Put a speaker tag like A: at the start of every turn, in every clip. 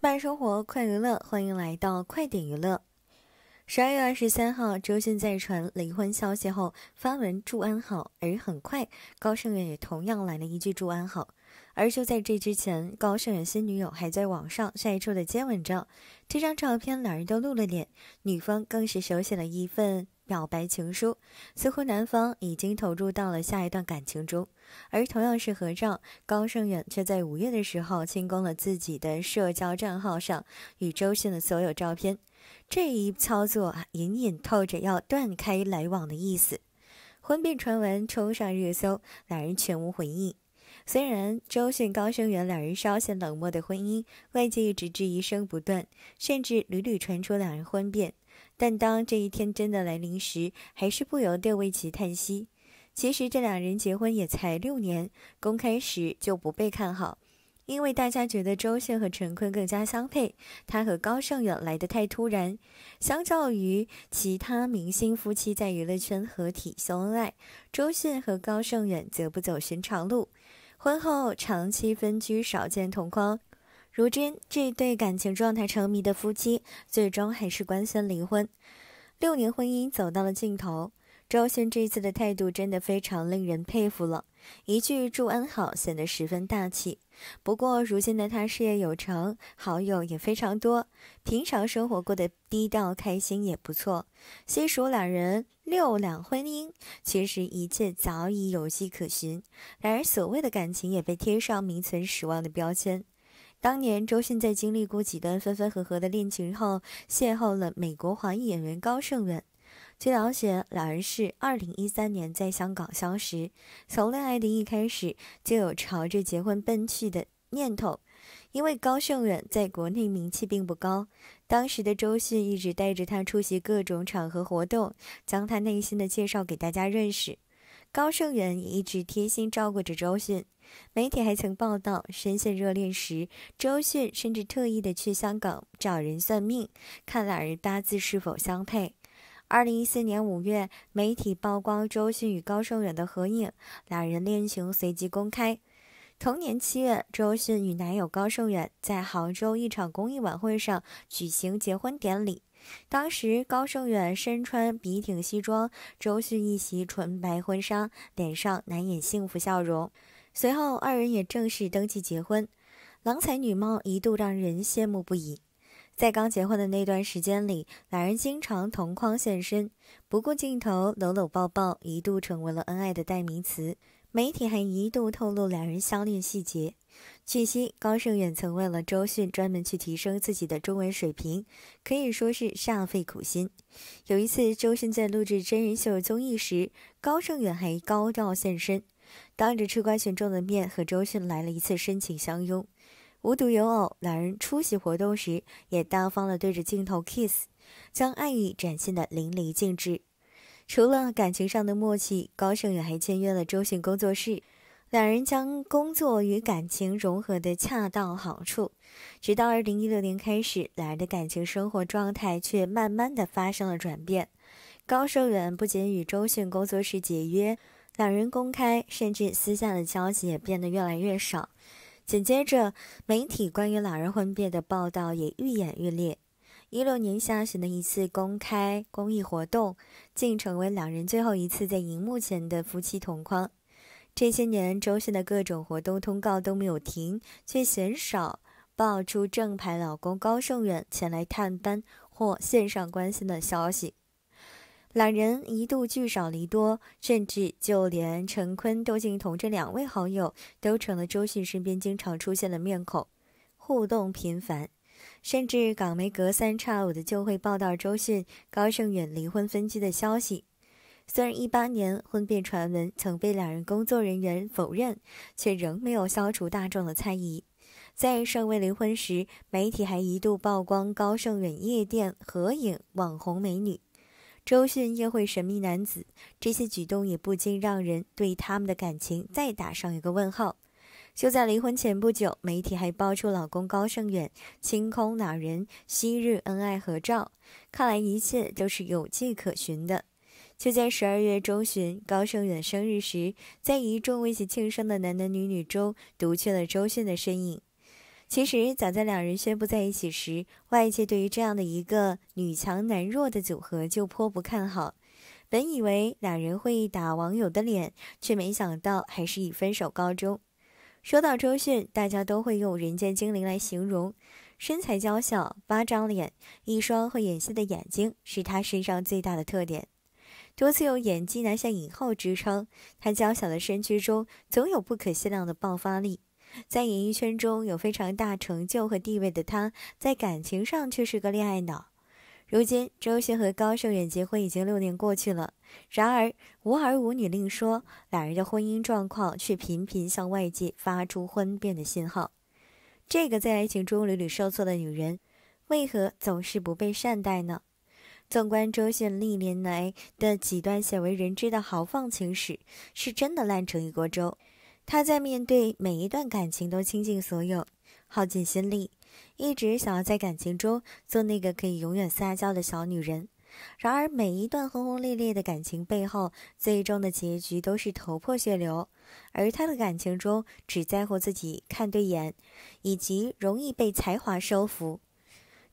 A: 慢生活，快娱乐，欢迎来到快点娱乐。十二月二十三号，周迅在传离婚消息后发文祝安好，而很快高圣远也同样来了一句祝安好。而就在这之前，高圣远新女友还在网上晒出了接吻照，这张照片两人都露了脸，女方更是手写了一份。表白情书，似乎男方已经投入到了下一段感情中，而同样是合照，高胜远却在五月的时候清空了自己的社交账号上与周迅的所有照片，这一操作隐隐透着要断开来往的意思。婚变传闻冲上热搜，两人全无回应。虽然周迅高胜远两人稍显冷漠的婚姻，外界一直质疑声不断，甚至屡屡传出两人婚变。但当这一天真的来临时，还是不由得为其叹息。其实这两人结婚也才六年，公开时就不被看好，因为大家觉得周迅和陈坤更加相配。他和高胜远来的太突然，相较于其他明星夫妻在娱乐圈合体秀恩爱，周迅和高胜远则不走寻常路，婚后长期分居，少见同框。如今，这对感情状态成迷的夫妻最终还是官宣离婚。六年婚姻走到了尽头，周迅这次的态度真的非常令人佩服了。一句“祝安好”显得十分大气。不过，如今的他事业有成，好友也非常多，平常生活过得低调，开心也不错。细数两人六两婚姻，其实一切早已有迹可循，然而，所谓的感情也被贴上名存实亡的标签。当年，周迅在经历过几段分分合合的恋情后，邂逅了美国华裔演员高胜远。据了解，两人是2013年在香港相识，从恋爱的一开始就有朝着结婚奔去的念头。因为高胜远在国内名气并不高，当时的周迅一直带着他出席各种场合活动，将他内心的介绍给大家认识。高胜远也一直贴心照顾着周迅。媒体还曾报道，深陷热恋时，周迅甚至特意的去香港找人算命，看两人八字是否相配。二零一四年五月，媒体曝光周迅与高胜远的合影，两人恋情随即公开。同年七月，周迅与男友高胜远在杭州一场公益晚会上举行结婚典礼。当时，高胜远身穿笔挺西装，周迅一袭纯白婚纱，脸上难掩幸福笑容。随后，二人也正式登记结婚，郎才女貌一度让人羡慕不已。在刚结婚的那段时间里，两人经常同框现身，不顾镜头搂搂抱抱，一度成为了恩爱的代名词。媒体还一度透露两人相恋细节。据悉，高胜远曾为了周迅专门去提升自己的中文水平，可以说是煞费苦心。有一次，周迅在录制真人秀综艺时，高胜远还高调现身，当着吃瓜群众的面和周迅来了一次深情相拥。无独有偶，两人出席活动时也大方的对着镜头 kiss，将爱意展现的淋漓尽致。除了感情上的默契，高胜远还签约了周迅工作室，两人将工作与感情融合的恰到好处。直到二零一六年开始，两人的感情生活状态却慢慢的发生了转变。高胜远不仅与周迅工作室解约，两人公开甚至私下的交集也变得越来越少。紧接着，媒体关于两人婚变的报道也愈演愈烈。一六年下旬的一次公开公益活动，竟成为两人最后一次在荧幕前的夫妻同框。这些年，周迅的各种活动通告都没有停，却鲜少爆出正牌老公高圣远前来探班或线上关心的消息。两人一度聚少离多，甚至就连陈坤都竟同这两位好友都成了周迅身边经常出现的面孔，互动频繁。甚至港媒隔三差五的就会报道周迅、高胜远离婚分居的消息。虽然一八年婚变传闻曾被两人工作人员否认，却仍没有消除大众的猜疑。在尚未离婚时，媒体还一度曝光高胜远夜店合影网红美女，周迅约会神秘男子，这些举动也不禁让人对他们的感情再打上一个问号。就在离婚前不久，媒体还爆出老公高胜远清空两人昔日恩爱合照，看来一切都是有迹可循的。就在十二月中旬，高胜远生日时，在一众为其庆生的男男女女中，独缺了周迅的身影。其实早在两人宣布在一起时，外界对于这样的一个女强男弱的组合就颇不看好。本以为两人会打网友的脸，却没想到还是以分手告终。说到周迅，大家都会用“人间精灵”来形容。身材娇小、八张脸、一双会演戏的眼睛，是她身上最大的特点。多次用演技拿下影后之称，她娇小的身躯中总有不可限量的爆发力。在演艺圈中有非常大成就和地位的她，在感情上却是个恋爱脑。如今，周迅和高胜远结婚已经六年过去了。然而，无儿无女，另说，两人的婚姻状况却频频向外界发出婚变的信号。这个在爱情中屡屡受挫的女人，为何总是不被善待呢？纵观周迅历年来的几段鲜为人知的豪放情史，是真的烂成一锅粥。她在面对每一段感情都倾尽所有，耗尽心力。一直想要在感情中做那个可以永远撒娇的小女人，然而每一段轰轰烈烈的感情背后，最终的结局都是头破血流。而他的感情中，只在乎自己看对眼，以及容易被才华收服。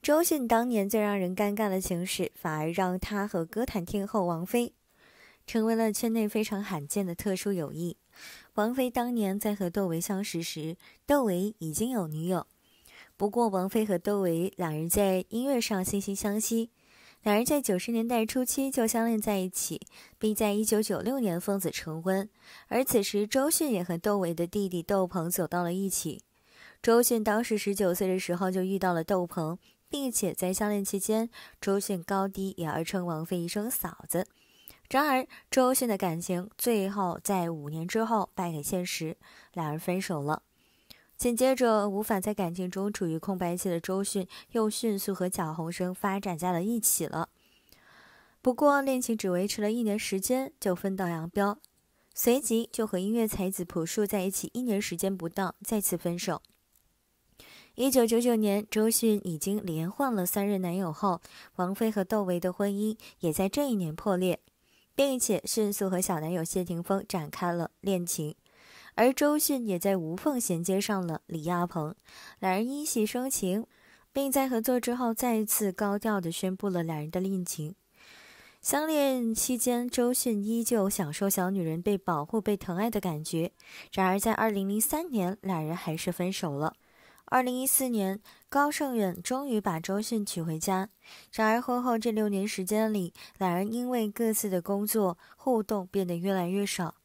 A: 周迅当年最让人尴尬的情史，反而让他和歌坛天后王菲，成为了圈内非常罕见的特殊友谊。王菲当年在和窦唯相识时，窦唯已经有女友。不过，王菲和窦唯两人在音乐上惺惺相惜，两人在九十年代初期就相恋在一起，并在一九九六年奉子成婚。而此时，周迅也和窦唯的弟弟窦鹏走到了一起。周迅当时十九岁的时候就遇到了窦鹏，并且在相恋期间，周迅高低也要称王菲一声嫂子。然而，周迅的感情最后在五年之后败给现实，两人分手了。紧接着，无法在感情中处于空白期的周迅，又迅速和蒋宏生发展在了一起了。不过，恋情只维持了一年时间就分道扬镳，随即就和音乐才子朴树在一起一年时间不到，再次分手。一九九九年，周迅已经连换了三任男友后，王菲和窦唯的婚姻也在这一年破裂，并且迅速和小男友谢霆锋展开了恋情。而周迅也在无缝衔接上了李亚鹏，两人因戏生情，并在合作之后再次高调的宣布了两人的恋情。相恋期间，周迅依旧享受小女人被保护、被疼爱的感觉。然而，在二零零三年，两人还是分手了。二零一四年，高胜远终于把周迅娶回家。然而，婚后这六年时间里，两人因为各自的工作，互动变得越来越少。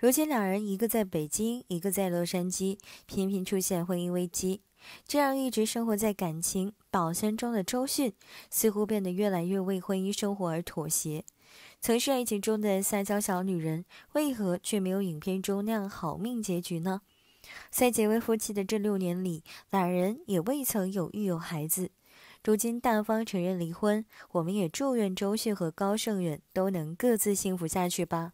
A: 如今两人一个在北京，一个在洛杉矶，频频出现婚姻危机，这让一直生活在感情保鲜中的周迅，似乎变得越来越为婚姻生活而妥协。曾是爱情中的撒娇小女人，为何却没有影片中那样好命结局呢？在结为夫妻的这六年里，两人也未曾有育有孩子。如今大方承认离婚，我们也祝愿周迅和高胜远都能各自幸福下去吧。